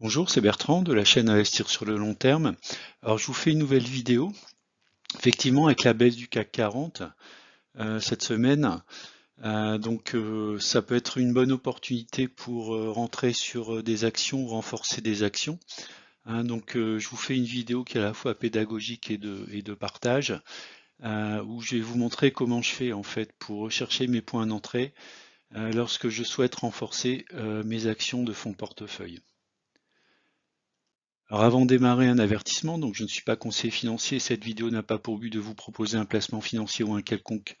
Bonjour, c'est Bertrand de la chaîne Investir sur le long terme. Alors je vous fais une nouvelle vidéo. Effectivement, avec la baisse du CAC 40 euh, cette semaine, euh, donc euh, ça peut être une bonne opportunité pour rentrer sur des actions renforcer des actions. Hein, donc je vous fais une vidéo qui est à la fois pédagogique et de, et de partage, où je vais vous montrer comment je fais en fait pour rechercher mes points d'entrée lorsque je souhaite renforcer mes actions de fonds portefeuille avant de démarrer, un avertissement, donc je ne suis pas conseiller financier, cette vidéo n'a pas pour but de vous proposer un placement financier ou un quelconque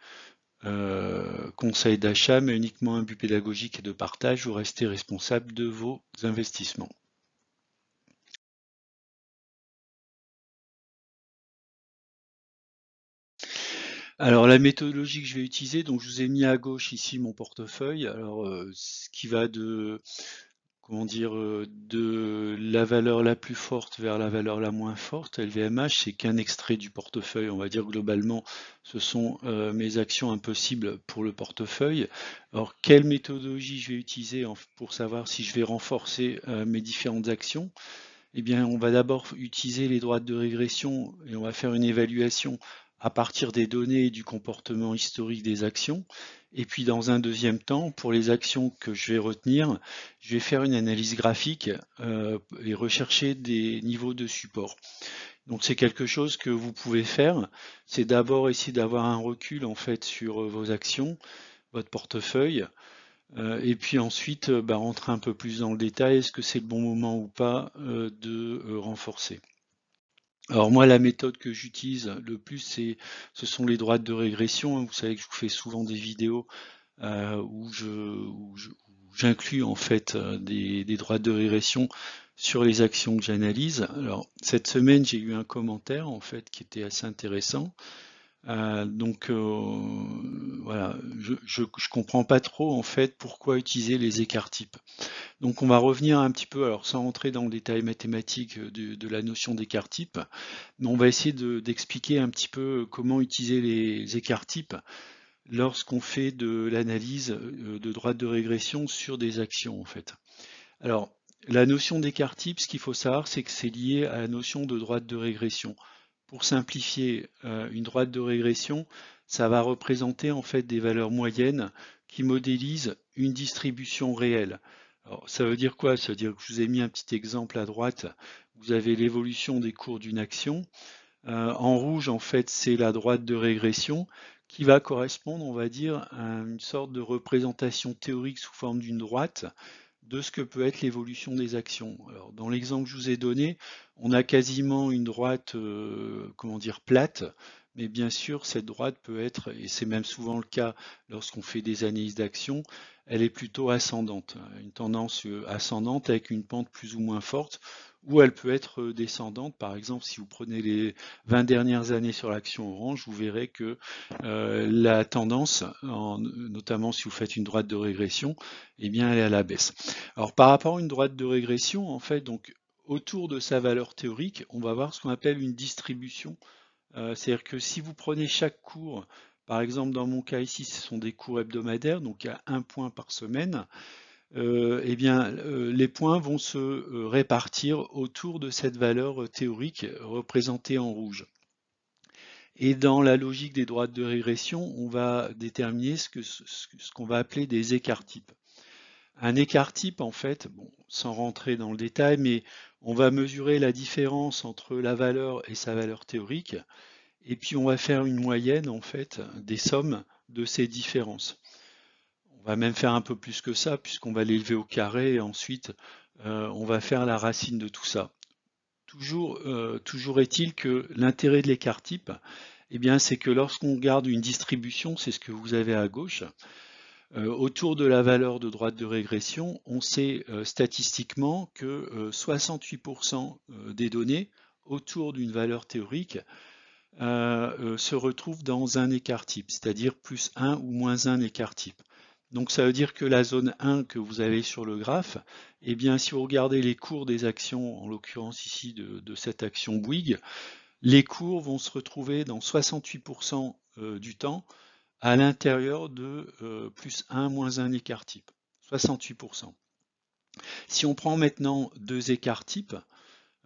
euh, conseil d'achat, mais uniquement un but pédagogique et de partage, vous restez responsable de vos investissements. Alors la méthodologie que je vais utiliser, donc je vous ai mis à gauche ici mon portefeuille, alors euh, ce qui va de comment dire, euh, de la valeur la plus forte vers la valeur la moins forte. LVMH, c'est qu'un extrait du portefeuille. On va dire globalement, ce sont euh, mes actions impossibles pour le portefeuille. Alors, quelle méthodologie je vais utiliser pour savoir si je vais renforcer euh, mes différentes actions Eh bien, on va d'abord utiliser les droites de régression et on va faire une évaluation à partir des données et du comportement historique des actions. Et puis dans un deuxième temps, pour les actions que je vais retenir, je vais faire une analyse graphique euh, et rechercher des niveaux de support. Donc c'est quelque chose que vous pouvez faire. C'est d'abord essayer d'avoir un recul en fait sur euh, vos actions, votre portefeuille. Euh, et puis ensuite, bah, rentrer un peu plus dans le détail, est-ce que c'est le bon moment ou pas de renforcer. Alors moi, la méthode que j'utilise le plus, c'est ce sont les droites de régression. Vous savez que je vous fais souvent des vidéos euh, où j'inclus en fait euh, des, droites de régression sur les actions que j'analyse. Alors cette semaine j'ai eu un commentaire en fait qui était assez intéressant. Euh, donc voilà, je, ne comprends pas trop en fait pourquoi utiliser les écarts types. Donc on va revenir un petit peu, alors sans entrer dans le détail mathématique euh, de, la notion d'écart type, mais on va essayer d'expliquer un petit peu euh, comment utiliser les écarts types lorsqu'on fait de l'analyse euh, de droite de régression sur des actions en fait. Alors la notion d'écart type, ce qu'il faut savoir, c'est que c'est lié à la notion de droite de régression. Pour simplifier, une droite de régression, ça va représenter en fait des valeurs moyennes qui modélisent une distribution réelle. Alors, ça veut dire quoi Ça veut dire que je vous ai mis un petit exemple à droite. Vous avez l'évolution des cours d'une action. Euh, en rouge, en fait, c'est la droite de régression qui va correspondre, on va dire, à une sorte de représentation théorique sous forme d'une droite de ce que peut être l'évolution des actions. Alors, dans l'exemple que je vous ai donné, on a quasiment une droite, euh, comment dire, plate, mais bien sûr, cette droite peut être, et c'est même souvent le cas lorsqu'on fait des analyses d'actions, elle est plutôt ascendante, hein. une tendance euh, ascendante avec une pente plus ou moins forte, ou elle peut être euh, descendante. Par exemple, si vous prenez les 20 dernières années sur l'action orange, vous verrez que euh, la tendance, notamment si vous faites une droite de régression, eh bien, elle est à la baisse. Alors par rapport à une droite de régression, en fait, donc autour de sa valeur théorique, on va voir ce qu'on appelle une distribution. C'est-à-dire que si vous prenez chaque cours par exemple, dans mon cas ici, ce sont des cours hebdomadaires, donc il y a un point par semaine. Euh, eh bien, euh, les points vont se euh, répartir autour de cette valeur théorique représentée en rouge. Et dans la logique des droites de régression, on va déterminer ce qu'on va appeler des écarts types. Un écart type, en fait, bon, sans rentrer dans le détail, mais on va mesurer la différence entre la valeur et sa valeur théorique et puis on va faire une moyenne en fait des sommes de ces différences. On va même faire un peu plus que ça puisqu'on va l'élever au carré et ensuite euh, on va faire la racine de tout ça. Toujours, euh, est-il que l'intérêt de l'écart type, eh bien, c'est que lorsqu'on garde une distribution, c'est ce que vous avez à gauche, euh, autour de la valeur de droite de régression, on sait statistiquement que 68% des données autour d'une valeur théorique euh, euh, se retrouve dans un écart type, c'est-à-dire plus 1 ou moins 1 écart type. Donc ça veut dire que la zone 1 que vous avez sur le graphe, eh bien si vous regardez les cours des actions, en l'occurrence ici de, cette action Bouygues, les cours vont se retrouver dans 68% euh, du temps à l'intérieur de plus 1 moins 1 écart type, 68%. Si on prend maintenant deux écarts types,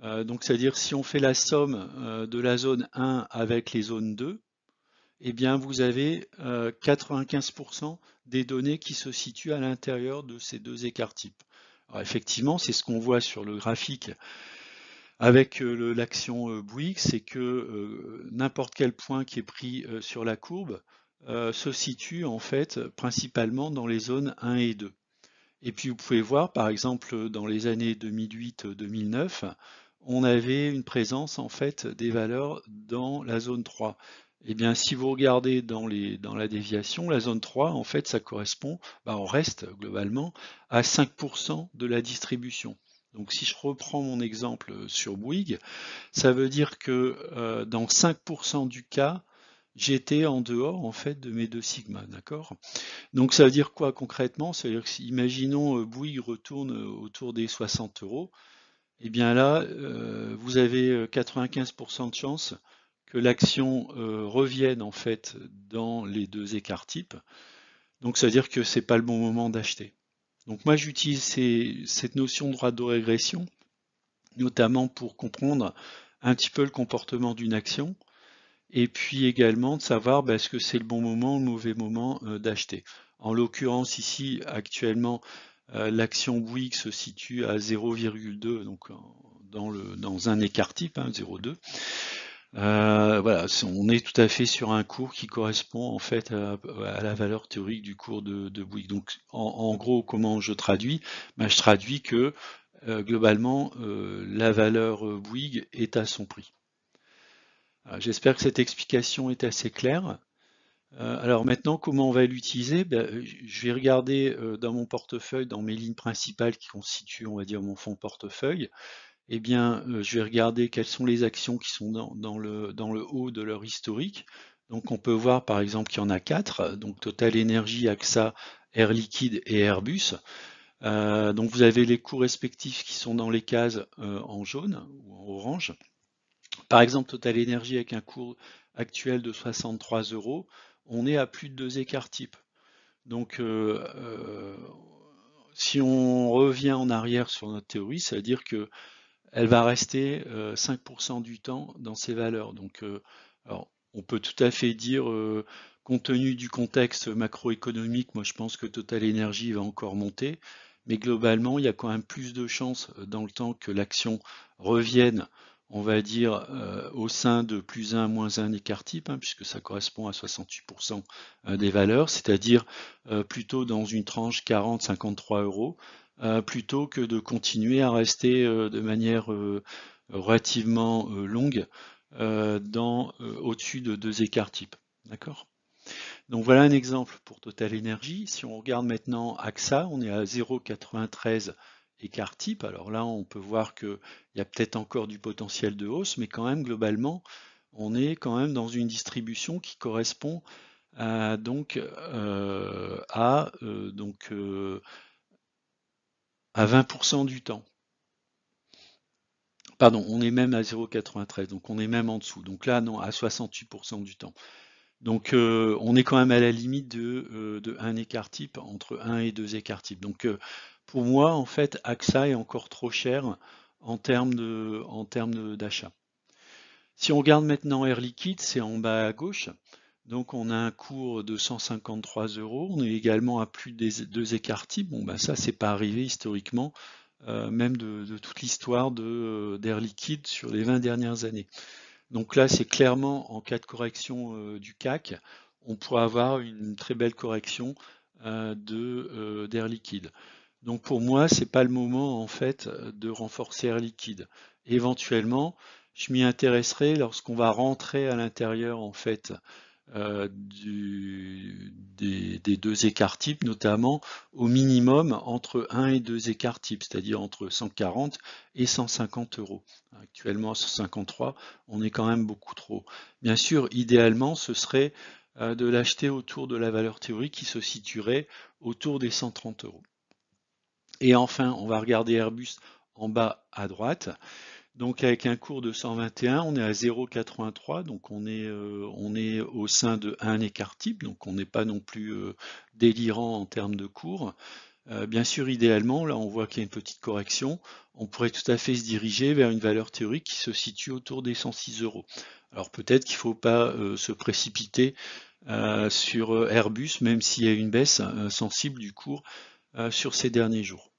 euh, donc c'est-à-dire si on fait la somme euh, de la zone 1 avec les zones 2, eh bien vous avez 95% euh, des données qui se situent à l'intérieur de ces deux écarts types. Alors effectivement, c'est ce qu'on voit sur le graphique avec l'action Bouygues, c'est que n'importe quel point qui est pris sur la courbe se situe en fait principalement dans les zones 1 et 2. Et puis vous pouvez voir par exemple dans les années 2008-2009, on avait une présence en fait des valeurs dans la zone 3. Et eh bien, si vous regardez dans, la déviation, la zone 3, en fait, ça correspond, bah, on reste globalement à 5% de la distribution. Donc si je reprends mon exemple sur Bouygues, ça veut dire que euh, dans 5% du cas, j'étais en dehors en fait de mes deux sigma, d'accord Donc ça veut dire quoi concrètement cest à dire que, imaginons euh, Bouygues retourne euh, autour des 60 euros, et eh bien là, euh, vous avez 95% euh, de chances que l'action euh, revienne en fait dans les deux écarts types. Donc ça veut dire que ce n'est pas le bon moment d'acheter. Donc moi j'utilise cette notion de droit de régression, notamment pour comprendre un petit peu le comportement d'une action, et puis également de savoir ben, est-ce que c'est le bon moment ou le mauvais moment d'acheter. En l'occurrence ici actuellement euh, l'action Bouygues se situe à 0,2, donc dans, un écart type, hein, 0,2. Euh, voilà, on est tout à fait sur un cours qui correspond en fait à, la valeur théorique du cours de, de Bouygues. Donc en, gros, comment je traduis bah, Je traduis que euh, globalement, la valeur Bouygues est à son prix. J'espère que cette explication est assez claire. Euh, alors maintenant, comment on va l'utiliser ben, Je vais regarder euh, dans mon portefeuille, dans mes lignes principales qui constituent, on va dire, mon fonds portefeuille. Eh bien, euh, je vais regarder quelles sont les actions qui sont dans, le, haut de leur historique. Donc on peut voir par exemple qu'il y en a quatre, donc Total Energy, AXA, Air Liquide et Airbus. donc vous avez les coûts respectifs qui sont dans les cases en jaune ou en orange. Par exemple, Total Energy avec un cours actuel de 63 euros, on est à plus de deux écarts types. Donc, euh, euh, si on revient en arrière sur notre théorie, cest à dire que elle va rester 5% euh, du temps dans ces valeurs. Donc, alors, on peut tout à fait dire, compte tenu du contexte macroéconomique, moi je pense que Total Energy va encore monter, mais globalement, il y a quand même plus de chances dans le temps que l'action revienne on va dire, euh, au sein de plus 1, moins 1 écart type, hein, puisque ça correspond à 68% euh, des valeurs, c'est-à-dire euh, plutôt dans une tranche 40-53 euros, plutôt que de continuer à rester de manière relativement longue dans au-dessus de deux écarts types. D'accord donc voilà un exemple pour Total Energy. Si on regarde maintenant AXA, on est à 0,93 écart type. Alors là, on peut voir qu'il y a peut-être encore du potentiel de hausse, mais quand même, globalement, on est quand même dans une distribution qui correspond à, donc, euh, à, euh, donc, euh, à 20% du temps. Pardon, on est même à 0,93, donc on est même en dessous. Donc là, non, à 68% du temps. Donc on est quand même à la limite de, de, un écart type, entre 1 et 2 écarts types. Donc pour moi, en fait, AXA est encore trop cher en termes d'achat. Si on regarde maintenant Air Liquide, c'est en bas à gauche. Donc on a un cours de 153 euros. On est également à plus des deux types Bon, ben ça, c'est pas arrivé historiquement, euh, même de, toute l'histoire euh, d'Air Liquide sur les 20 dernières années. Donc là, c'est clairement en cas de correction euh, du CAC, on pourrait avoir une très belle correction d'Air Liquide. Donc pour moi, n'est pas le moment en fait de renforcer Air Liquide. Éventuellement, je m'y intéresserai lorsqu'on va rentrer à l'intérieur en fait euh, du, des, deux écarts types, notamment au minimum entre 1 et 2 écarts types, c'est-à-dire entre 140 et 150 euros. Actuellement à 153, on est quand même beaucoup trop. Bien sûr, idéalement, ce serait euh, de l'acheter autour de la valeur théorique qui se situerait autour des 130 euros. Et enfin, on va regarder Airbus en bas à droite. Donc avec un cours de 121, on est à 0,83, donc on est, euh, on est au sein de un écart type, donc on n'est pas non plus euh, délirant en termes de cours. Euh, bien sûr, idéalement, là on voit qu'il y a une petite correction, on pourrait tout à fait se diriger vers une valeur théorique qui se situe autour des 106 euros. Alors peut-être qu'il ne faut pas se précipiter sur Airbus, même s'il y a une baisse sensible du cours euh, sur ces derniers jours.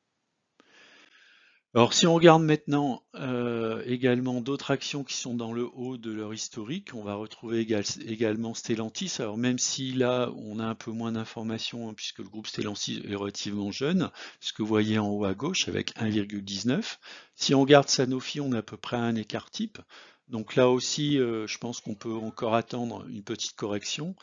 Alors si on regarde maintenant euh, également d'autres actions qui sont dans le haut de leur historique, on va retrouver également Stellantis. Alors même si là on a un peu moins d'informations hein, puisque le groupe Stellantis est relativement jeune, ce que vous voyez en haut à gauche avec 1,19. Si on regarde Sanofi, on a à peu près un écart type. Donc là aussi, euh, je pense qu'on peut encore attendre une petite correction.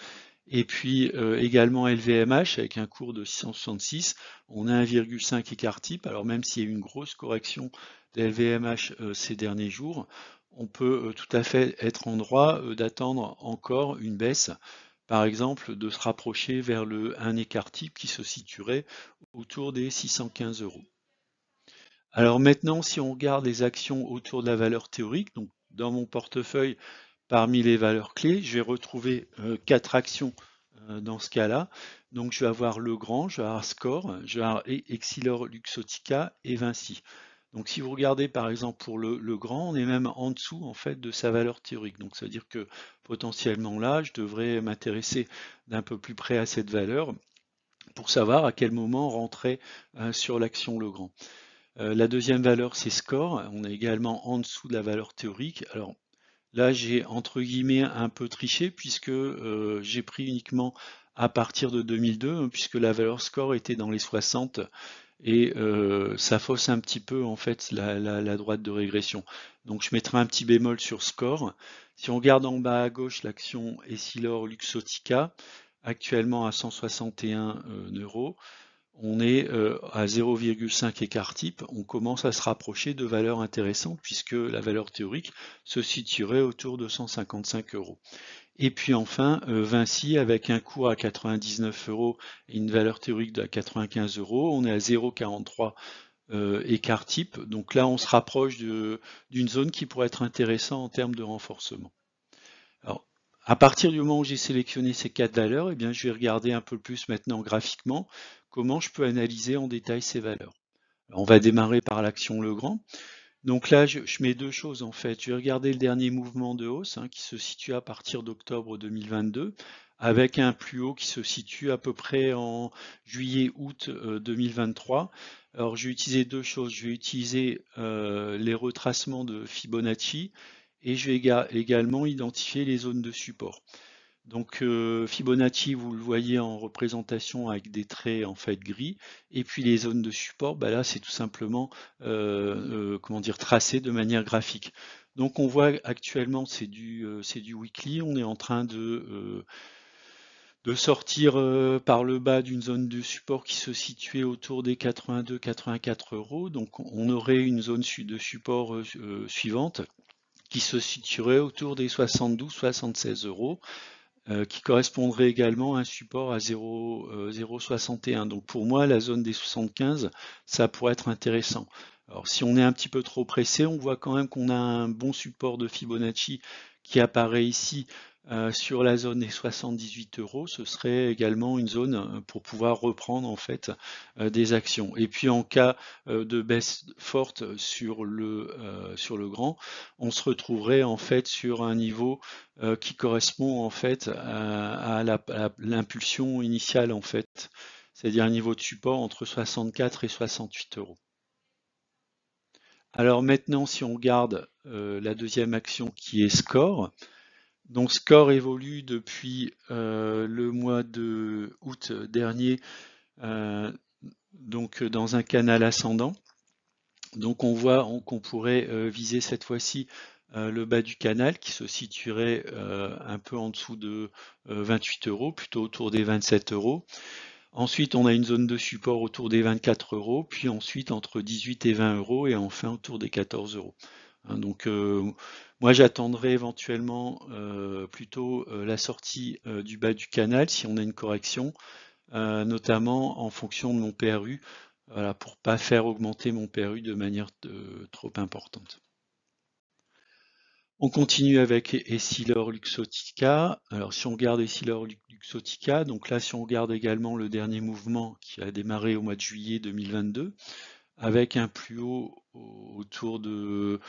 Et puis euh, également LVMH avec un cours de 666, on a 1,5 écart type. Alors même s'il y a eu une grosse correction de LVMH euh, ces derniers jours, on peut euh, tout à fait être en droit d'attendre encore une baisse, par exemple de se rapprocher vers le 1 écart type qui se situerait autour des 615 euros. Alors maintenant, si on regarde les actions autour de la valeur théorique, donc dans mon portefeuille, Parmi les valeurs clés, je vais retrouver euh, quatre actions euh, dans ce cas-là. Donc je vais avoir Legrand, je vais avoir Score, je vais avoir e-, Exilor Luxotica et Vinci. Donc si vous regardez par exemple pour le, grand, on est même en dessous en fait de sa valeur théorique. Donc ça veut dire que potentiellement là, je devrais m'intéresser d'un peu plus près à cette valeur pour savoir à quel moment rentrer euh, sur l'action Legrand. la deuxième valeur, c'est score. On est également en dessous de la valeur théorique. Alors Là, j'ai entre guillemets un peu triché puisque euh, j'ai pris uniquement à partir de 2002 hein, puisque la valeur score était dans les 60 et euh, ça fausse un petit peu en fait la, la, droite de régression. Donc je mettrai un petit bémol sur score. Si on regarde en bas à gauche l'action Essilor Luxotica, actuellement à 161 euh, euros, on est euh, à 0,5 écart type, on commence à se rapprocher de valeurs intéressantes puisque la valeur théorique se situerait autour de 155 euros. Et puis enfin, euh, Vinci avec un cours à 99 euros et une valeur théorique de 95 euros, on est à 0,43 euh, écart type. Donc là, on se rapproche d'une zone qui pourrait être intéressante en termes de renforcement. Alors, à partir du moment où j'ai sélectionné ces quatre valeurs, eh bien, je vais regarder un peu plus maintenant graphiquement comment je peux analyser en détail ces valeurs. On va démarrer par l'action Legrand. Donc là, je, mets deux choses en fait. Je vais regarder le dernier mouvement de hausse hein, qui se situe à partir d'octobre 2022 avec un plus haut qui se situe à peu près en juillet-août 2023. Euh, Alors j'ai utilisé deux choses. Je vais utiliser euh, les retracements de Fibonacci et je vais également identifier les zones de support. Donc euh, Fibonacci, vous le voyez en représentation avec des traits en fait gris. Et puis les zones de support, bah là c'est tout simplement euh, euh, comment dire tracé de manière graphique. Donc on voit actuellement c'est du du weekly. On est en train de de sortir par le bas d'une zone de support qui se situait autour des 82-84 euros. Donc on aurait une zone de support suivante qui se situerait autour des 72-76 euros. Euh, qui correspondrait également à un support à 0,61. Euh, Donc pour moi, la zone des 75, ça pourrait être intéressant. Alors si on est un petit peu trop pressé, on voit quand même qu'on a un bon support de Fibonacci qui apparaît ici euh, sur la zone des 78 euros, ce serait également une zone euh, pour pouvoir reprendre en fait euh, des actions. Et puis en cas de baisse forte sur le, sur le grand, on se retrouverait en fait sur un niveau qui correspond en fait à, l'impulsion initiale en fait, c'est-à-dire un niveau de support entre 64 et 68 euros. Alors maintenant, si on regarde la deuxième action qui est score, donc Score évolue depuis euh, le mois de août dernier, euh, donc dans un canal ascendant. Donc on voit qu'on pourrait euh, viser cette fois-ci le bas du canal qui se situerait un peu en dessous de 28 euros, plutôt autour des 27 euros. Ensuite, on a une zone de support autour des 24 euros, puis ensuite entre 18 et 20 euros, et enfin autour des 14 euros. Hein, donc, moi, j'attendrai éventuellement euh, plutôt euh, la sortie euh, du bas du canal si on a une correction, notamment en fonction de mon PRU, pour ne pas faire augmenter mon PRU de manière trop importante. On continue avec Essilor Luxotica. Alors si on regarde Essilor Luxotica, donc là si on regarde également le dernier mouvement qui a démarré au mois de juillet 2022, avec un plus haut autour de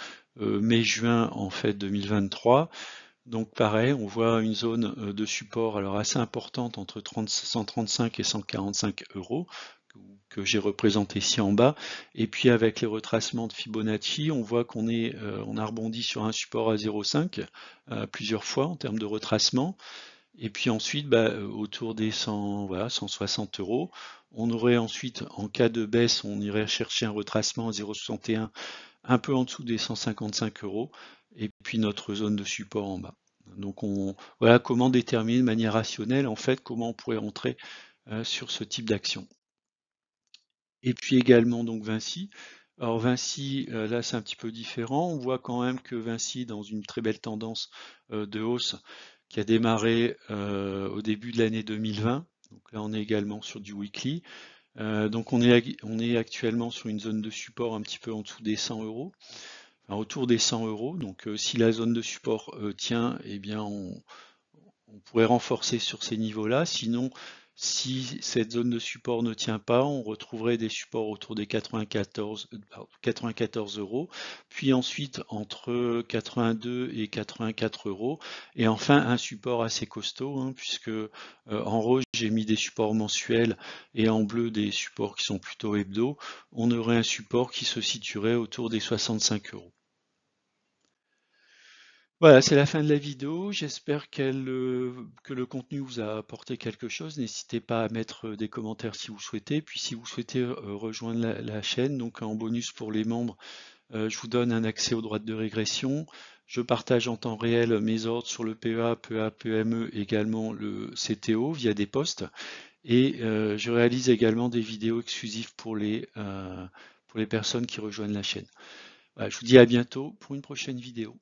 euh, mai-juin en fait 2023. Donc pareil, on voit une zone euh, de support alors assez importante entre 135 et 145 euros que j'ai représenté ici en bas. Et puis avec les retracements de Fibonacci, on voit qu'on est, euh, on a rebondi sur un support à 0,5 plusieurs fois en termes de retracement. Et puis ensuite, bah, autour des 160 euros, on aurait ensuite, en cas de baisse, on irait chercher un retracement à 0,61, un peu en dessous des 155 euros, et puis notre zone de support en bas. Donc on, voilà comment déterminer de manière rationnelle, en fait, comment on pourrait entrer euh, sur ce type d'action. Et puis également donc Vinci. Alors Vinci, euh, là c'est un petit peu différent. On voit quand même que Vinci, dans une très belle tendance euh, de hausse qui a démarré au début de l'année 2020, donc là, on est également sur du weekly. Euh, donc on est, on est actuellement sur une zone de support un petit peu en dessous des 100 euros, autour des 100 euros. Donc euh, si la zone de support euh, tient, eh bien on, on pourrait renforcer sur ces niveaux-là. Sinon, si cette zone de support ne tient pas, on retrouverait des supports autour des 94, euh, euros, puis ensuite entre 82 et 84 euros, et enfin un support assez costaud, hein, puisque euh, en rouge j'ai mis des supports mensuels et en bleu des supports qui sont plutôt hebdo, on aurait un support qui se situerait autour des 65 euros. Voilà, c'est la fin de la vidéo. J'espère qu'elle, euh, que le contenu vous a apporté quelque chose. N'hésitez pas à mettre euh, des commentaires si vous souhaitez. Puis si vous souhaitez euh, rejoindre la, chaîne, donc en bonus pour les membres, je vous donne un accès aux droites de régression. Je partage en temps réel mes ordres sur le PEA, PEA, PME, également le CTO via des posts. Et je réalise également des vidéos exclusives pour les, pour les personnes qui rejoignent la chaîne. je vous dis à bientôt pour une prochaine vidéo.